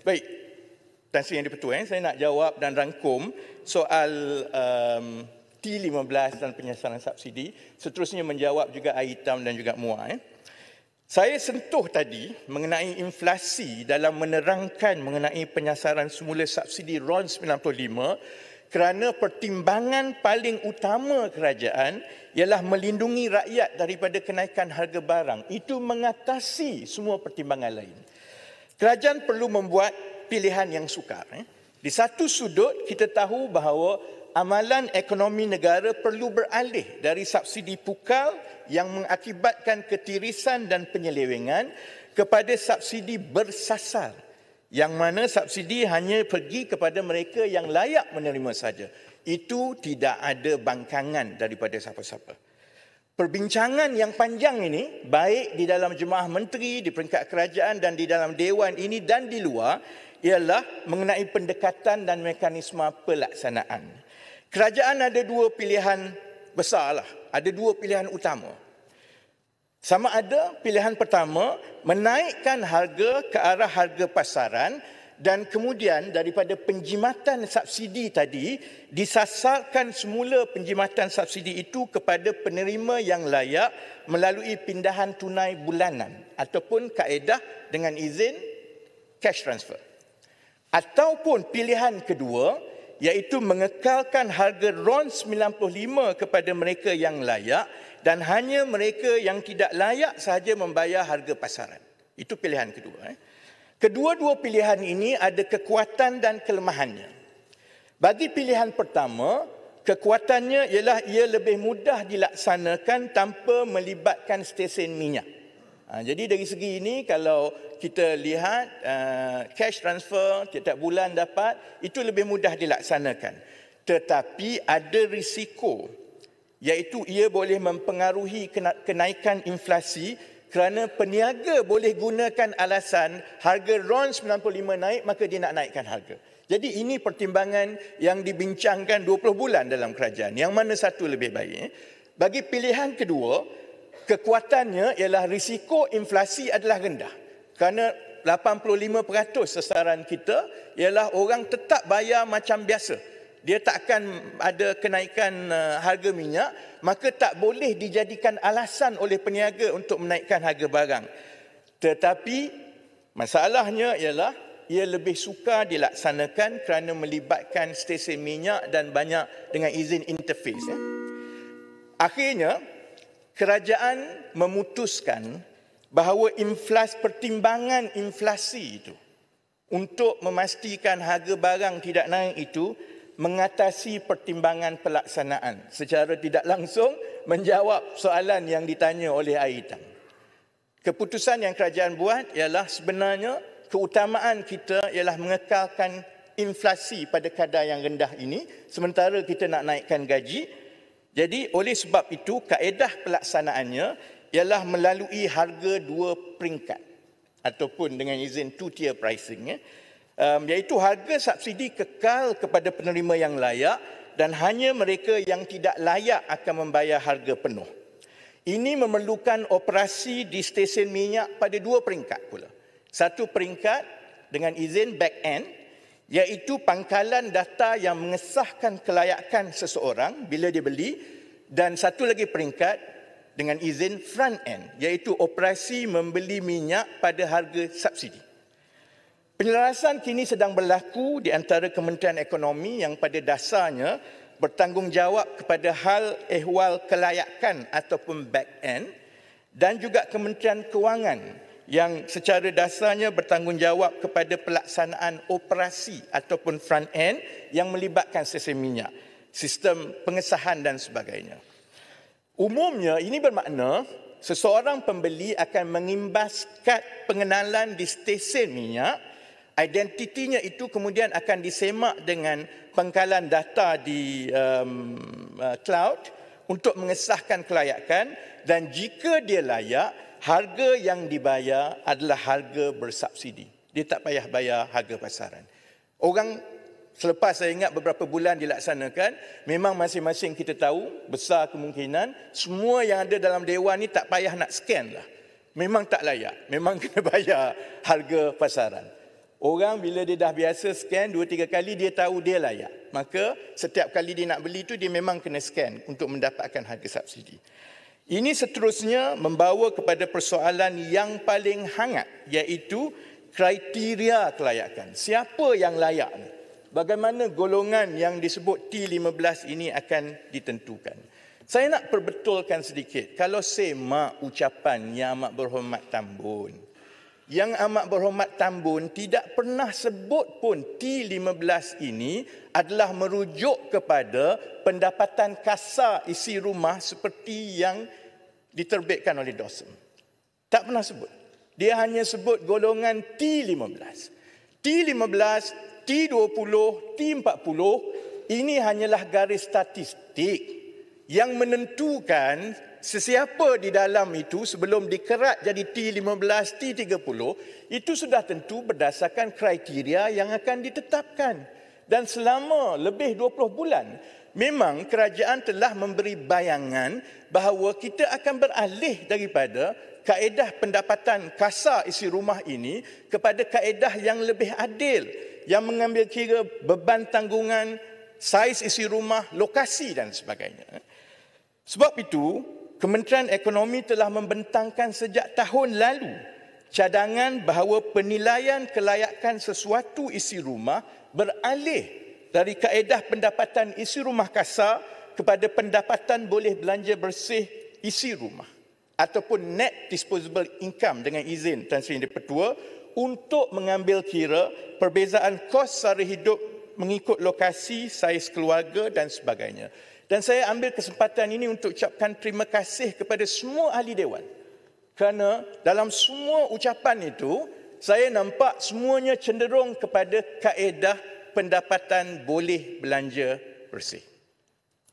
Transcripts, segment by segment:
Baik. Tan yang di eh. saya nak jawab dan rangkum soal um, T15 dan penyasaran subsidi. Seterusnya menjawab juga air hitam dan juga muar. Eh. Saya sentuh tadi mengenai inflasi dalam menerangkan mengenai penyasaran semula subsidi RON 95 kerana pertimbangan paling utama kerajaan ialah melindungi rakyat daripada kenaikan harga barang. Itu mengatasi semua pertimbangan lain. Kerajaan perlu membuat pilihan yang sukar. Eh. Di satu sudut, kita tahu bahawa amalan ekonomi negara perlu beralih dari subsidi pukal yang mengakibatkan ketirisan dan penyelewengan kepada subsidi bersasar yang mana subsidi hanya pergi kepada mereka yang layak menerima saja. Itu tidak ada bangkangan daripada siapa-siapa. Perbincangan yang panjang ini, baik di dalam jemaah menteri, di peringkat kerajaan dan di dalam dewan ini dan di luar, ialah mengenai pendekatan dan mekanisme pelaksanaan. Kerajaan ada dua pilihan besarlah, ada dua pilihan utama. Sama ada pilihan pertama, menaikkan harga ke arah harga pasaran dan kemudian daripada penjimatan subsidi tadi disasarkan semula penjimatan subsidi itu kepada penerima yang layak melalui pindahan tunai bulanan ataupun kaedah dengan izin cash transfer ataupun pilihan kedua iaitu mengekalkan harga RON 95 kepada mereka yang layak dan hanya mereka yang tidak layak sahaja membayar harga pasaran itu pilihan kedua eh Kedua-dua pilihan ini ada kekuatan dan kelemahannya. Bagi pilihan pertama, kekuatannya ialah ia lebih mudah dilaksanakan tanpa melibatkan stesen minyak. Ha, jadi dari segi ini kalau kita lihat ha, cash transfer tiap-tiap bulan dapat itu lebih mudah dilaksanakan. Tetapi ada risiko iaitu ia boleh mempengaruhi kenaikan inflasi kerana peniaga boleh gunakan alasan harga RON 95 naik maka dia nak naikkan harga. Jadi ini pertimbangan yang dibincangkan 20 bulan dalam kerajaan. Yang mana satu lebih baik? Eh? Bagi pilihan kedua, kekuatannya ialah risiko inflasi adalah rendah. Kerana 85% sasaran kita ialah orang tetap bayar macam biasa dia tak akan ada kenaikan eh, harga minyak, maka tak boleh dijadikan alasan oleh peniaga untuk menaikkan harga barang. Tetapi masalahnya ialah ia lebih suka dilaksanakan kerana melibatkan stesen minyak dan banyak dengan izin interface. Eh. Akhirnya, kerajaan memutuskan bahawa inflasi pertimbangan inflasi itu untuk memastikan harga barang tidak naik itu mengatasi pertimbangan pelaksanaan secara tidak langsung menjawab soalan yang ditanya oleh air Keputusan yang kerajaan buat ialah sebenarnya keutamaan kita ialah mengekalkan inflasi pada kadar yang rendah ini sementara kita nak naikkan gaji. Jadi oleh sebab itu kaedah pelaksanaannya ialah melalui harga dua peringkat ataupun dengan izin two tier pricing ya. Eh um, iaitu harga subsidi kekal kepada penerima yang layak dan hanya mereka yang tidak layak akan membayar harga penuh. Ini memerlukan operasi di stesen minyak pada dua peringkat pula. Satu peringkat dengan izin back end iaitu pangkalan data yang mengesahkan kelayakan seseorang bila dia beli dan satu lagi peringkat dengan izin front end iaitu operasi membeli minyak pada harga subsidi. Penyelarasan kini sedang berlaku di antara Kementerian Ekonomi yang pada dasarnya bertanggungjawab kepada hal ehwal kelayakan ataupun back end dan juga Kementerian Kewangan yang secara dasarnya bertanggungjawab kepada pelaksanaan operasi ataupun front end yang melibatkan sistem minyak, sistem pengesahan dan sebagainya. Umumnya ini bermakna seseorang pembeli akan mengimbas kad pengenalan di stesen minyak identitinya itu kemudian akan disemak dengan pengkalan data di um, uh, cloud untuk mengesahkan kelayakan dan jika dia layak harga yang dibayar adalah harga bersubsidi dia tak payah bayar harga pasaran orang selepas saya ingat beberapa bulan dilaksanakan memang masing-masing kita tahu besar kemungkinan semua yang ada dalam dewan ini tak payah nak scan lah memang tak layak memang kena bayar harga pasaran Orang bila dia dah biasa scan dua tiga kali dia tahu dia layak. Maka setiap kali dia nak beli itu dia memang kena scan untuk mendapatkan harga subsidi. Ini seterusnya membawa kepada persoalan yang paling hangat iaitu kriteria kelayakan. Siapa yang layak? Bagaimana golongan yang disebut T15 ini akan ditentukan? Saya nak perbetulkan sedikit. Kalau saya mak ucapan yang amat berhormat tambun. Yang Amat Berhormat Tambun tidak pernah sebut pun T15 ini adalah merujuk kepada pendapatan kasar isi rumah seperti yang diterbitkan oleh Dawson. Tak pernah sebut. Dia hanya sebut golongan T15. T15, T20, T40 ini hanyalah garis statistik yang menentukan sesiapa di dalam itu sebelum dikerat jadi T15, T30, itu sudah tentu berdasarkan kriteria yang akan ditetapkan. Dan selama lebih 20 bulan, memang kerajaan telah memberi bayangan bahawa kita akan beralih daripada kaedah pendapatan kasar isi rumah ini kepada kaedah yang lebih adil yang mengambil kira beban tanggungan, saiz isi rumah, lokasi dan sebagainya. Sebab itu, Kementerian Ekonomi telah membentangkan sejak tahun lalu cadangan bahawa penilaian kelayakan sesuatu isi rumah beralih dari kaedah pendapatan isi rumah kasar kepada pendapatan boleh belanja bersih isi rumah ataupun net disposable income dengan izin Tan Sri Pertua untuk mengambil kira perbezaan kos sara hidup mengikut lokasi, saiz keluarga dan sebagainya. Dan saya ambil kesempatan ini untuk ucapkan terima kasih kepada semua ahli dewan. Kerana dalam semua ucapan itu, saya nampak semuanya cenderung kepada kaedah pendapatan boleh belanja bersih.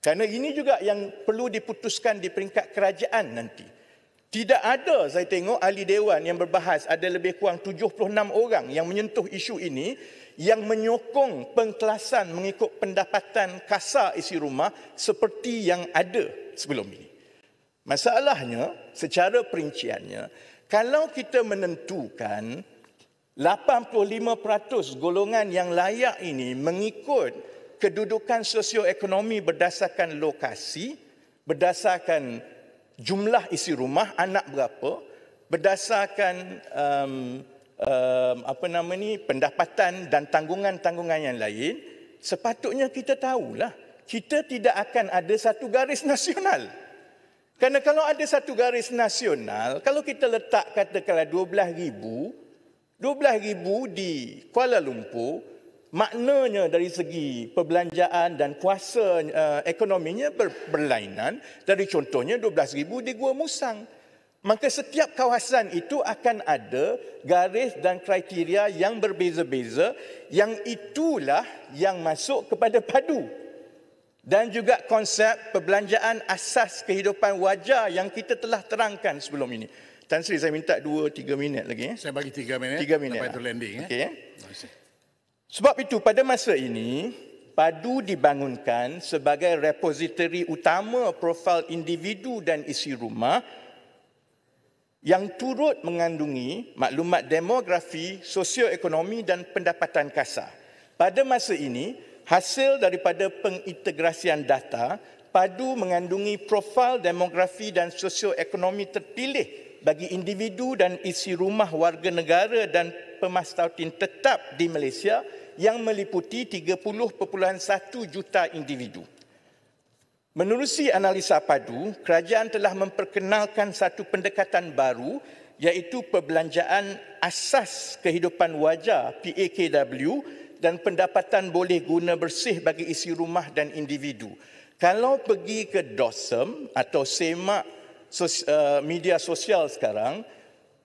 Kerana ini juga yang perlu diputuskan di peringkat kerajaan nanti. Tidak ada saya tengok ahli dewan yang berbahas ada lebih kurang 76 orang yang menyentuh isu ini yang menyokong pengkelasan mengikut pendapatan kasar isi rumah seperti yang ada sebelum ini. Masalahnya secara perinciannya kalau kita menentukan 85% golongan yang layak ini mengikut kedudukan sosioekonomi berdasarkan lokasi, berdasarkan jumlah isi rumah, anak berapa, berdasarkan um, um, apa nama ni pendapatan dan tanggungan-tanggungan yang lain sepatutnya kita tahulah kita tidak akan ada satu garis nasional kerana kalau ada satu garis nasional kalau kita letak katakanlah 12000 12000 di Kuala Lumpur maknanya dari segi perbelanjaan dan kuasa uh, ekonominya ber, berlainan dari contohnya 12000 di Gua Musang Maka setiap kawasan itu akan ada garis dan kriteria yang berbeza-beza yang itulah yang masuk kepada padu. Dan juga konsep perbelanjaan asas kehidupan wajar yang kita telah terangkan sebelum ini. Tan Sri, saya minta dua tiga minit lagi. Eh. Saya bagi tiga minit. Tiga minit. Lepas itu landing. Eh. Okay. Eh. Sebab itu pada masa ini, padu dibangunkan sebagai repositori utama profil individu dan isi rumah yang turut mengandungi maklumat demografi, sosioekonomi dan pendapatan kasar. Pada masa ini, hasil daripada pengintegrasian data padu mengandungi profil demografi dan sosioekonomi terpilih bagi individu dan isi rumah warga negara dan pemastautin tetap di Malaysia yang meliputi 30.1 juta individu. Menerusi analisa padu, kerajaan telah memperkenalkan satu pendekatan baru iaitu perbelanjaan asas kehidupan wajar PAKW dan pendapatan boleh guna bersih bagi isi rumah dan individu. Kalau pergi ke DOSEM atau semak eh, media sosial sekarang,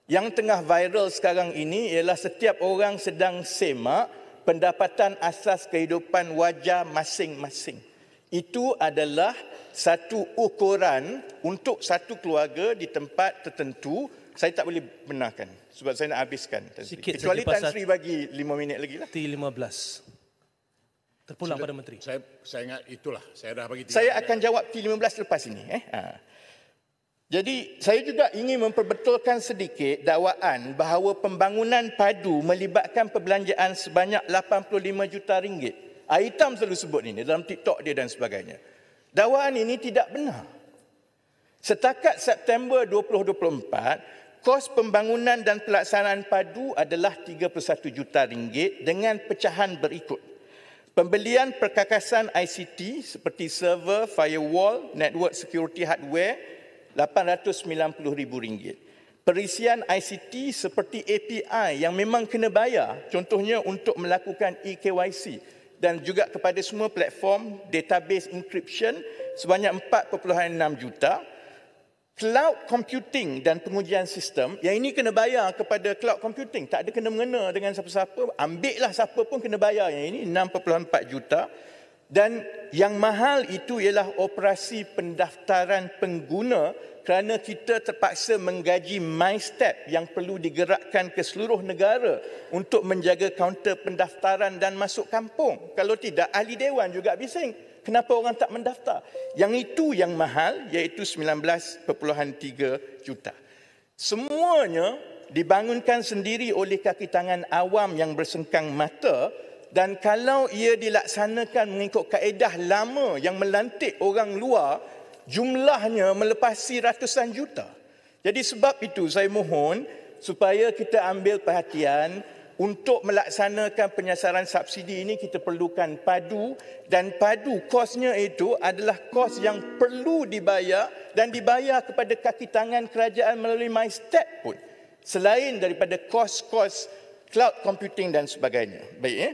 yang tengah viral sekarang ini ialah setiap orang sedang semak pendapatan asas kehidupan wajar masing-masing itu adalah satu ukuran untuk satu keluarga di tempat tertentu saya tak boleh benarkan sebab saya nak habiskan Sikit kecuali Tan Sri bagi lima minit lagi lah. T15 terpulang pada menteri saya saya ingat itulah saya dah bagi saya akan jawab T15 lepas ini eh ha. Jadi saya juga ingin memperbetulkan sedikit dakwaan bahawa pembangunan padu melibatkan perbelanjaan sebanyak 85 juta ringgit Aitam selalu sebut ini dalam TikTok dia dan sebagainya. Dakwaan ini tidak benar. Setakat September 2024, kos pembangunan dan pelaksanaan padu adalah 31 juta ringgit dengan pecahan berikut. Pembelian perkakasan ICT seperti server, firewall, network security hardware 890 ribu ringgit. Perisian ICT seperti API yang memang kena bayar, contohnya untuk melakukan eKYC dan juga kepada semua platform database encryption sebanyak 4.6 juta. Cloud computing dan pengujian sistem, yang ini kena bayar kepada cloud computing. Tak ada kena-mengena dengan siapa-siapa. Ambil lah siapa pun kena bayar yang ini, 6.4 juta. Dan yang mahal itu ialah operasi pendaftaran pengguna kerana kita terpaksa menggaji MyStep yang perlu digerakkan ke seluruh negara untuk menjaga kaunter pendaftaran dan masuk kampung. Kalau tidak, ahli dewan juga bising. Kenapa orang tak mendaftar? Yang itu yang mahal iaitu 19.3 juta. Semuanya dibangunkan sendiri oleh kaki tangan awam yang bersengkang mata dan kalau ia dilaksanakan mengikut kaedah lama yang melantik orang luar jumlahnya melepasi ratusan juta. Jadi sebab itu saya mohon supaya kita ambil perhatian untuk melaksanakan penyasaran subsidi ini kita perlukan padu dan padu kosnya itu adalah kos yang perlu dibayar dan dibayar kepada kaki tangan kerajaan melalui MyStep pun selain daripada kos-kos cloud computing dan sebagainya. Baik ya. Eh?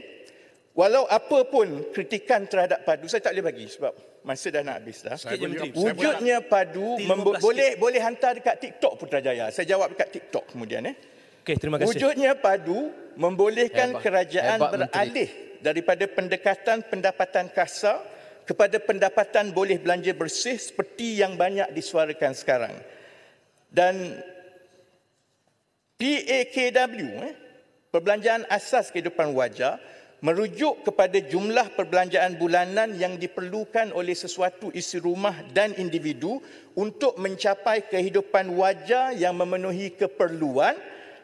Walau apa pun kritikan terhadap padu saya tak boleh bagi sebab masa dah nak habis dah. Saya menteri, wujudnya saya padu membu- boleh boleh hantar dekat TikTok Putrajaya. Saya jawab dekat TikTok kemudian eh. Okey, terima kasih. Wujudnya padu membolehkan Hebat. kerajaan Hebat beralih menteri. daripada pendekatan pendapatan kasar kepada pendapatan boleh belanja bersih seperti yang banyak disuarakan sekarang. Dan PAKW eh perbelanjaan asas kehidupan wajar merujuk kepada jumlah perbelanjaan bulanan yang diperlukan oleh sesuatu isi rumah dan individu untuk mencapai kehidupan wajar yang memenuhi keperluan,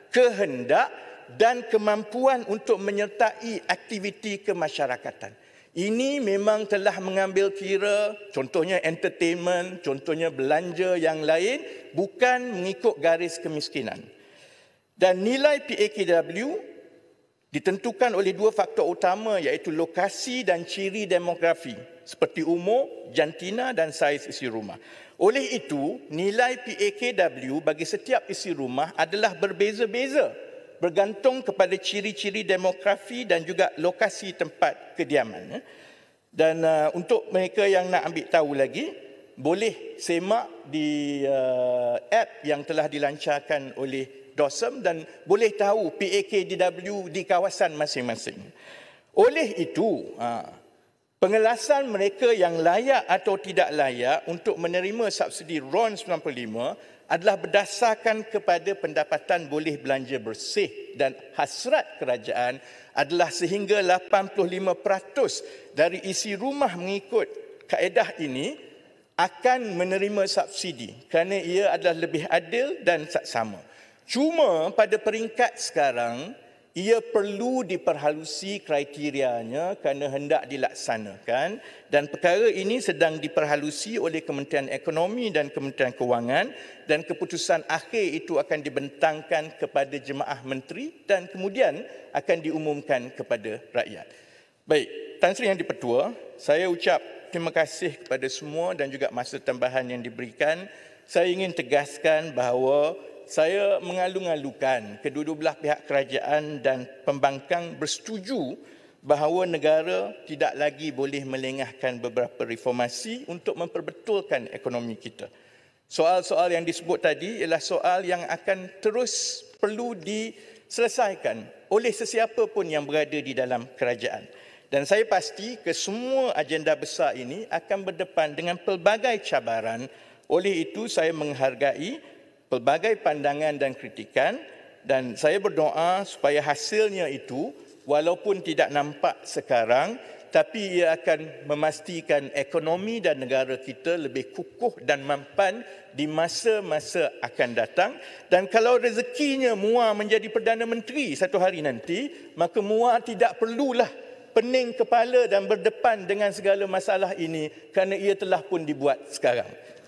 kehendak dan kemampuan untuk menyertai aktiviti kemasyarakatan. Ini memang telah mengambil kira contohnya entertainment, contohnya belanja yang lain bukan mengikut garis kemiskinan. Dan nilai PAKW ditentukan oleh dua faktor utama iaitu lokasi dan ciri demografi seperti umur, jantina dan saiz isi rumah. Oleh itu, nilai PAKW bagi setiap isi rumah adalah berbeza-beza bergantung kepada ciri-ciri demografi dan juga lokasi tempat kediaman. Ya. Dan uh, untuk mereka yang nak ambil tahu lagi, boleh semak di uh, app yang telah dilancarkan oleh DOSM dan boleh tahu PAKDW di kawasan masing-masing. Oleh itu, ha, pengelasan mereka yang layak atau tidak layak untuk menerima subsidi RON95 adalah berdasarkan kepada pendapatan boleh belanja bersih dan hasrat kerajaan adalah sehingga 85% dari isi rumah mengikut kaedah ini akan menerima subsidi kerana ia adalah lebih adil dan saksama. sama. Cuma pada peringkat sekarang, ia perlu diperhalusi kriterianya kerana hendak dilaksanakan dan perkara ini sedang diperhalusi oleh Kementerian Ekonomi dan Kementerian Kewangan dan keputusan akhir itu akan dibentangkan kepada jemaah menteri dan kemudian akan diumumkan kepada rakyat. Baik, Tan Sri yang dipertua, saya ucap terima kasih kepada semua dan juga masa tambahan yang diberikan. Saya ingin tegaskan bahawa saya mengalung-alungkan kedua-dua belah pihak kerajaan dan pembangkang bersetuju bahawa negara tidak lagi boleh melengahkan beberapa reformasi untuk memperbetulkan ekonomi kita. Soal-soal yang disebut tadi ialah soal yang akan terus perlu diselesaikan oleh sesiapa pun yang berada di dalam kerajaan. Dan saya pasti kesemua agenda besar ini akan berdepan dengan pelbagai cabaran. Oleh itu saya menghargai pelbagai pandangan dan kritikan dan saya berdoa supaya hasilnya itu walaupun tidak nampak sekarang tapi ia akan memastikan ekonomi dan negara kita lebih kukuh dan mampan di masa-masa akan datang dan kalau rezekinya Mua menjadi perdana menteri satu hari nanti maka Mua tidak perlulah pening kepala dan berdepan dengan segala masalah ini kerana ia telah pun dibuat sekarang